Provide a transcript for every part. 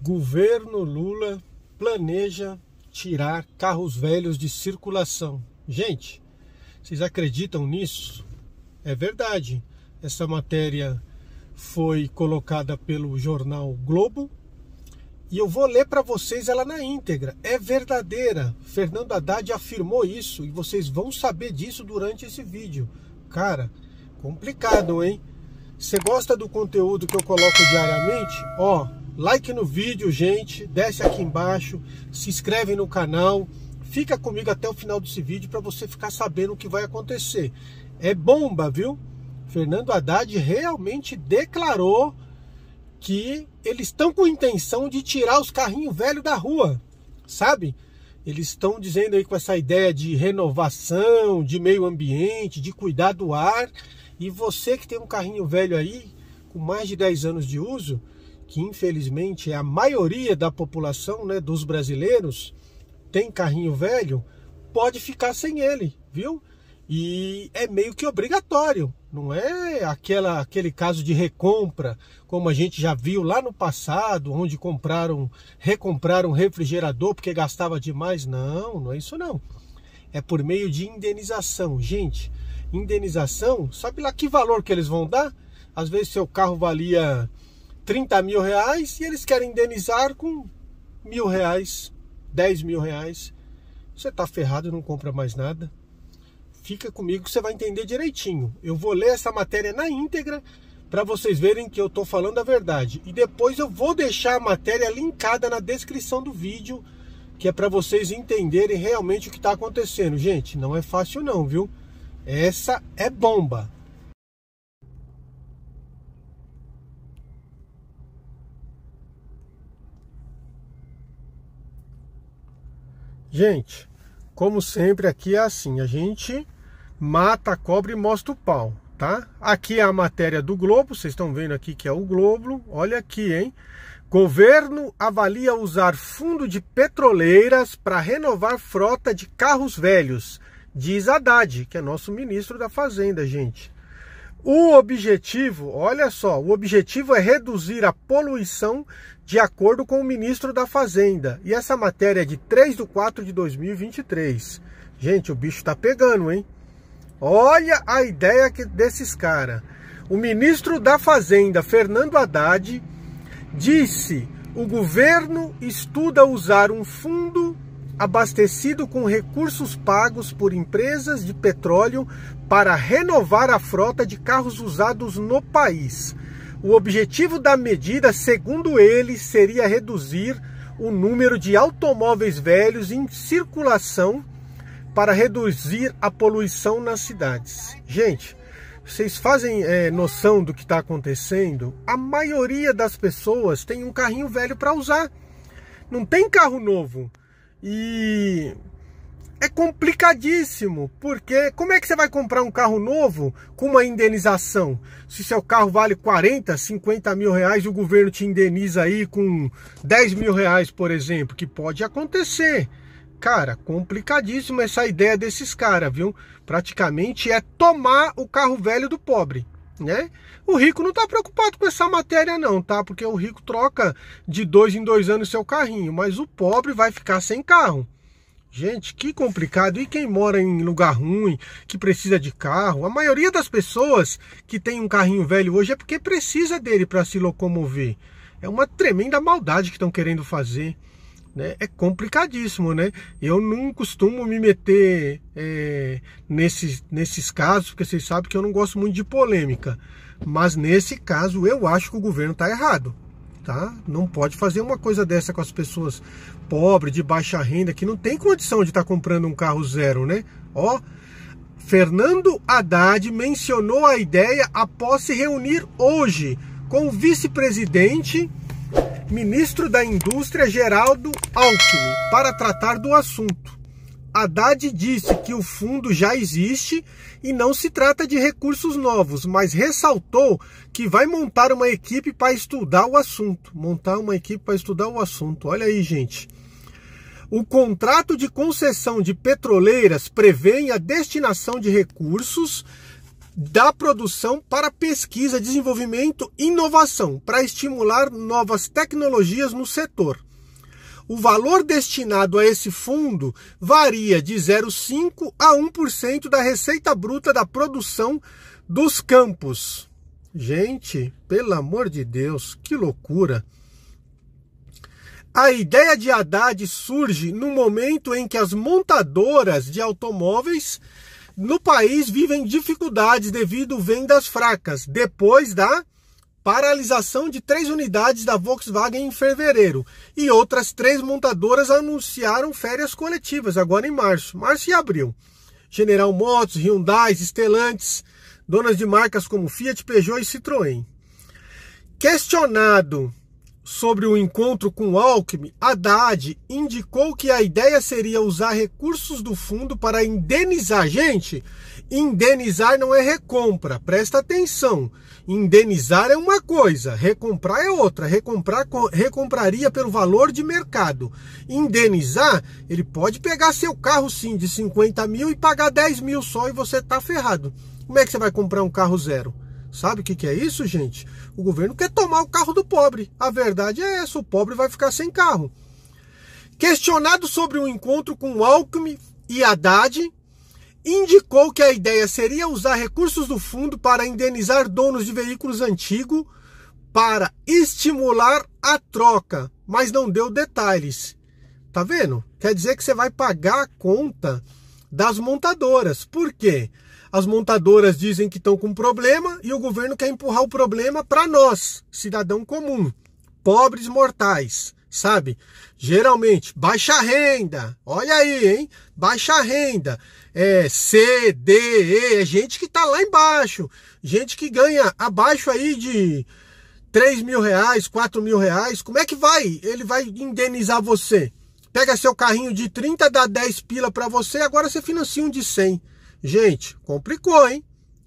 Governo Lula planeja tirar carros velhos de circulação. Gente, vocês acreditam nisso? É verdade. Essa matéria foi colocada pelo jornal Globo e eu vou ler para vocês ela na íntegra. É verdadeira. Fernando Haddad afirmou isso e vocês vão saber disso durante esse vídeo. Cara, complicado, hein? Você gosta do conteúdo que eu coloco diariamente? Ó, like no vídeo, gente, desce aqui embaixo, se inscreve no canal, fica comigo até o final desse vídeo para você ficar sabendo o que vai acontecer. É bomba, viu? Fernando Haddad realmente declarou que eles estão com intenção de tirar os carrinhos velhos da rua, sabe? Eles estão dizendo aí com essa ideia de renovação, de meio ambiente, de cuidar do ar. E você que tem um carrinho velho aí, com mais de 10 anos de uso, que infelizmente é a maioria da população, né, dos brasileiros, tem carrinho velho, pode ficar sem ele, viu? E é meio que obrigatório, não é aquela, aquele caso de recompra, como a gente já viu lá no passado, onde compraram, recompraram um refrigerador porque gastava demais. Não, não é isso não. É por meio de indenização. Gente, indenização, sabe lá que valor que eles vão dar? Às vezes seu carro valia 30 mil reais e eles querem indenizar com mil reais, 10 mil reais. Você tá ferrado, não compra mais nada. Fica comigo que você vai entender direitinho. Eu vou ler essa matéria na íntegra para vocês verem que eu tô falando a verdade. E depois eu vou deixar a matéria linkada na descrição do vídeo, que é para vocês entenderem realmente o que está acontecendo. Gente, não é fácil não, viu? Essa é bomba. Gente, como sempre aqui é assim, a gente mata a cobra e mostra o pau, tá? Aqui é a matéria do Globo, vocês estão vendo aqui que é o Globo, olha aqui, hein? Governo avalia usar fundo de petroleiras para renovar frota de carros velhos, diz Haddad, que é nosso ministro da Fazenda, gente. O objetivo, olha só, o objetivo é reduzir a poluição de acordo com o ministro da Fazenda. E essa matéria é de 3 de 4 de 2023. Gente, o bicho tá pegando, hein? Olha a ideia que, desses caras. O ministro da Fazenda, Fernando Haddad, disse: o governo estuda usar um fundo abastecido com recursos pagos por empresas de petróleo para renovar a frota de carros usados no país. O objetivo da medida, segundo ele, seria reduzir o número de automóveis velhos em circulação para reduzir a poluição nas cidades. Gente, vocês fazem é, noção do que está acontecendo? A maioria das pessoas tem um carrinho velho para usar. Não tem carro novo. E é complicadíssimo, porque como é que você vai comprar um carro novo com uma indenização? Se seu carro vale 40, 50 mil reais e o governo te indeniza aí com 10 mil reais, por exemplo, que pode acontecer. Cara, complicadíssimo essa ideia desses caras, viu? Praticamente é tomar o carro velho do pobre. Né? O rico não está preocupado com essa matéria não, tá? Porque o rico troca de dois em dois anos seu carrinho, mas o pobre vai ficar sem carro. Gente, que complicado. E quem mora em lugar ruim, que precisa de carro? A maioria das pessoas que tem um carrinho velho hoje é porque precisa dele para se locomover. É uma tremenda maldade que estão querendo fazer né? É complicadíssimo, né? Eu não costumo me meter é, nesses, nesses casos, porque vocês sabem que eu não gosto muito de polêmica. Mas nesse caso eu acho que o governo está errado. Tá? Não pode fazer uma coisa dessa com as pessoas pobres, de baixa renda, que não tem condição de estar tá comprando um carro zero, né? Ó, Fernando Haddad mencionou a ideia após se reunir hoje com o vice-presidente ministro da Indústria Geraldo Alckmin, para tratar do assunto. Haddad disse que o fundo já existe e não se trata de recursos novos, mas ressaltou que vai montar uma equipe para estudar o assunto. Montar uma equipe para estudar o assunto. Olha aí, gente. O contrato de concessão de petroleiras prevê a destinação de recursos da produção para pesquisa, desenvolvimento e inovação, para estimular novas tecnologias no setor. O valor destinado a esse fundo varia de 0,5% a 1% da receita bruta da produção dos campos. Gente, pelo amor de Deus, que loucura! A ideia de Haddad surge no momento em que as montadoras de automóveis no país vivem dificuldades devido vendas fracas depois da paralisação de três unidades da Volkswagen em fevereiro e outras três montadoras anunciaram férias coletivas agora em março, março e abril. General Motors, Hyundai, Stellantis, donas de marcas como Fiat, Peugeot e Citroën. Questionado sobre o encontro com Alckmin, Haddad indicou que a ideia seria usar recursos do fundo para indenizar. Gente, indenizar não é recompra, presta atenção. Indenizar é uma coisa, recomprar é outra. Recomprar, recompraria pelo valor de mercado. Indenizar, ele pode pegar seu carro sim de 50 mil e pagar 10 mil só e você está ferrado. Como é que você vai comprar um carro zero? Sabe o que, que é isso, gente? O governo quer tomar o carro do pobre. A verdade é essa: o pobre vai ficar sem carro. Questionado sobre o um encontro com Alckmin e Haddad, indicou que a ideia seria usar recursos do fundo para indenizar donos de veículos antigos para estimular a troca, mas não deu detalhes. Tá vendo? Quer dizer que você vai pagar a conta das montadoras. Por quê? Porque as montadoras dizem que estão com problema e o governo quer empurrar o problema para nós, cidadão comum, pobres mortais, sabe? Geralmente, baixa renda, olha aí, hein? Baixa renda, é C, D, E, é gente que está lá embaixo, gente que ganha abaixo aí de 3 mil reais, 4 mil reais, como é que vai? Ele vai indenizar você. Pega seu carrinho de 30, dá 10 pila para você, agora você financia um de 100. Gente, complicou, hein?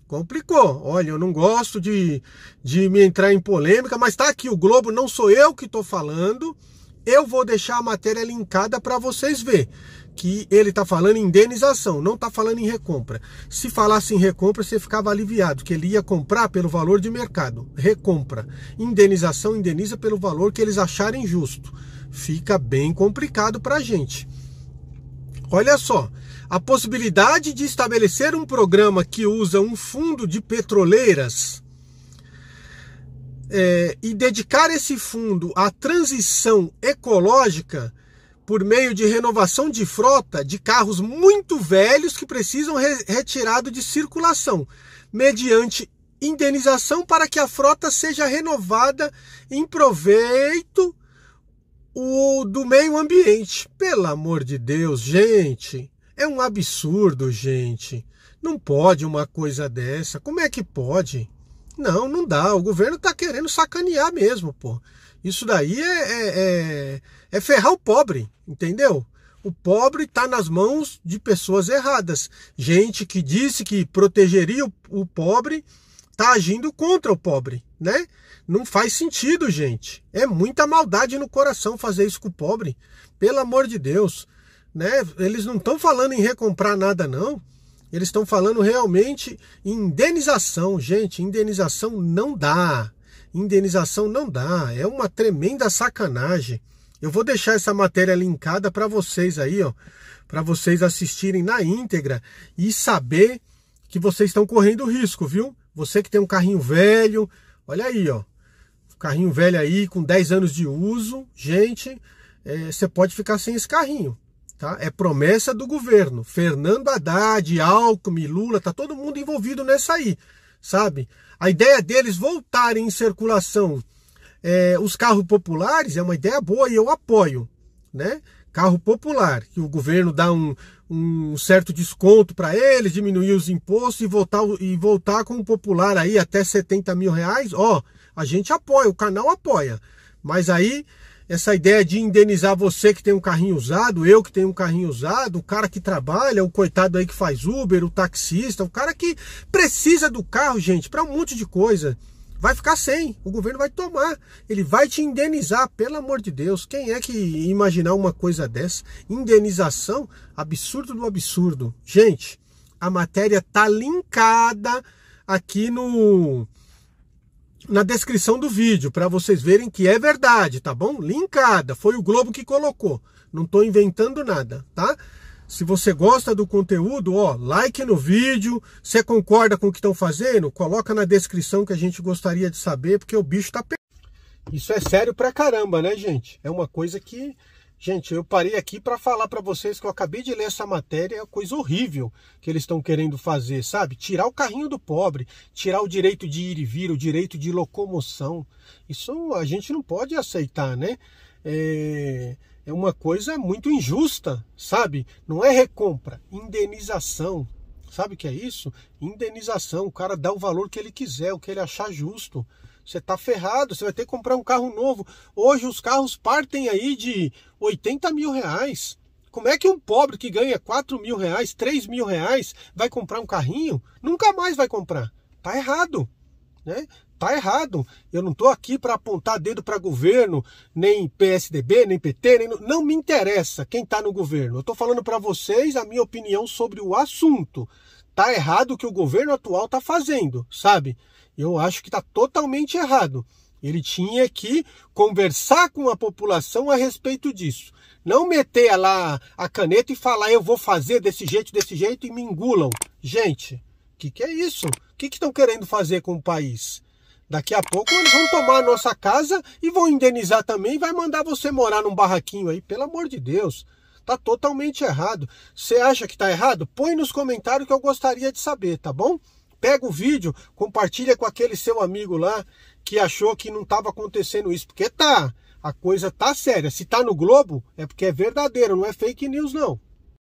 Complicou. Olha, eu não gosto de, de me entrar em polêmica, mas tá aqui o Globo, não sou eu que estou falando. Eu vou deixar a matéria linkada para vocês ver que ele está falando em indenização, não está falando em recompra. Se falasse em recompra, você ficava aliviado, que ele ia comprar pelo valor de mercado. Recompra. Indenização indeniza pelo valor que eles acharem justo. Fica bem complicado para gente. Olha só, a possibilidade de estabelecer um programa que usa um fundo de petroleiras é, e dedicar esse fundo à transição ecológica por meio de renovação de frota de carros muito velhos que precisam re retirado de circulação, mediante indenização para que a frota seja renovada em proveito o, do meio ambiente. Pelo amor de Deus, gente! É um absurdo, gente. Não pode uma coisa dessa. Como é que pode? Não, não dá. O governo está querendo sacanear mesmo, pô. Isso daí é, é, é, é ferrar o pobre, entendeu? O pobre está nas mãos de pessoas erradas. Gente que disse que protegeria o, o pobre está agindo contra o pobre, né? Não faz sentido, gente. É muita maldade no coração fazer isso com o pobre. Pelo amor de Deus né? Eles não estão falando em recomprar nada, não. Eles estão falando realmente em indenização. Gente, indenização não dá. Indenização não dá. É uma tremenda sacanagem. Eu vou deixar essa matéria linkada para vocês aí, ó, para vocês assistirem na íntegra e saber que vocês estão correndo risco, viu? Você que tem um carrinho velho, olha aí, ó. Carrinho velho aí com 10 anos de uso, gente, é, você pode ficar sem esse carrinho. Tá? É promessa do governo. Fernando Haddad, Alckmin, Lula, tá todo mundo envolvido nessa aí, sabe? A ideia deles voltarem em circulação é, os carros populares é uma ideia boa e eu apoio, né? Carro popular, que o governo dá um, um certo desconto para eles, diminuir os impostos e voltar, e voltar com o popular aí até 70 mil reais, ó, a gente apoia, o canal apoia. Mas aí essa ideia de indenizar você que tem um carrinho usado, eu que tenho um carrinho usado, o cara que trabalha, o coitado aí que faz Uber, o taxista, o cara que precisa do carro, gente, para um monte de coisa. Vai ficar sem, o governo vai tomar, ele vai te indenizar, pelo amor de Deus. Quem é que imaginar uma coisa dessa? Indenização, absurdo do absurdo. Gente, a matéria tá linkada aqui no na descrição do vídeo para vocês verem que é verdade, tá bom? Linkada, foi o Globo que colocou. Não estou inventando nada, tá? Se você gosta do conteúdo, ó, like no vídeo. Se concorda com o que estão fazendo, coloca na descrição que a gente gostaria de saber, porque o bicho tá Isso é sério pra caramba, né, gente? É uma coisa que Gente, eu parei aqui para falar para vocês que eu acabei de ler essa matéria, é coisa horrível que eles estão querendo fazer, sabe? Tirar o carrinho do pobre, tirar o direito de ir e vir, o direito de locomoção. Isso a gente não pode aceitar, né? É, é uma coisa muito injusta, sabe? Não é recompra, indenização. Sabe o que é isso? Indenização. O cara dá o valor que ele quiser, o que ele achar justo. Você está ferrado, você vai ter que comprar um carro novo. Hoje os carros partem aí de 80 mil reais. Como é que um pobre que ganha 4 mil reais, 3 mil reais, vai comprar um carrinho? Nunca mais vai comprar. Tá errado, né? Tá errado. Eu não estou aqui para apontar dedo para governo, nem PSDB, nem PT, nem... não me interessa quem está no governo. Eu estou falando para vocês a minha opinião sobre o assunto tá errado o que o governo atual tá fazendo, sabe? Eu acho que tá totalmente errado. Ele tinha que conversar com a população a respeito disso. Não meter lá a caneta e falar eu vou fazer desse jeito, desse jeito e me engulam. Gente, o que, que é isso? O que estão que querendo fazer com o país? Daqui a pouco eles vão tomar a nossa casa e vão indenizar também, vai mandar você morar num barraquinho aí, pelo amor de Deus. Tá totalmente errado. Você acha que tá errado? Põe nos comentários que eu gostaria de saber, tá bom? Pega o vídeo, compartilha com aquele seu amigo lá que achou que não estava acontecendo isso, porque tá. A coisa tá séria. Se tá no Globo, é porque é verdadeiro, não é fake news não.